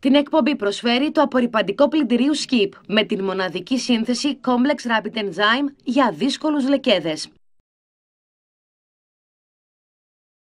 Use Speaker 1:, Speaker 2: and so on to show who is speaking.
Speaker 1: Την εκπομπή προσφέρει το απορριπαντικό πλυντηρίου Skip με την μοναδική σύνθεση Complex Rapid Enzyme για δύσκολους λεκέδες.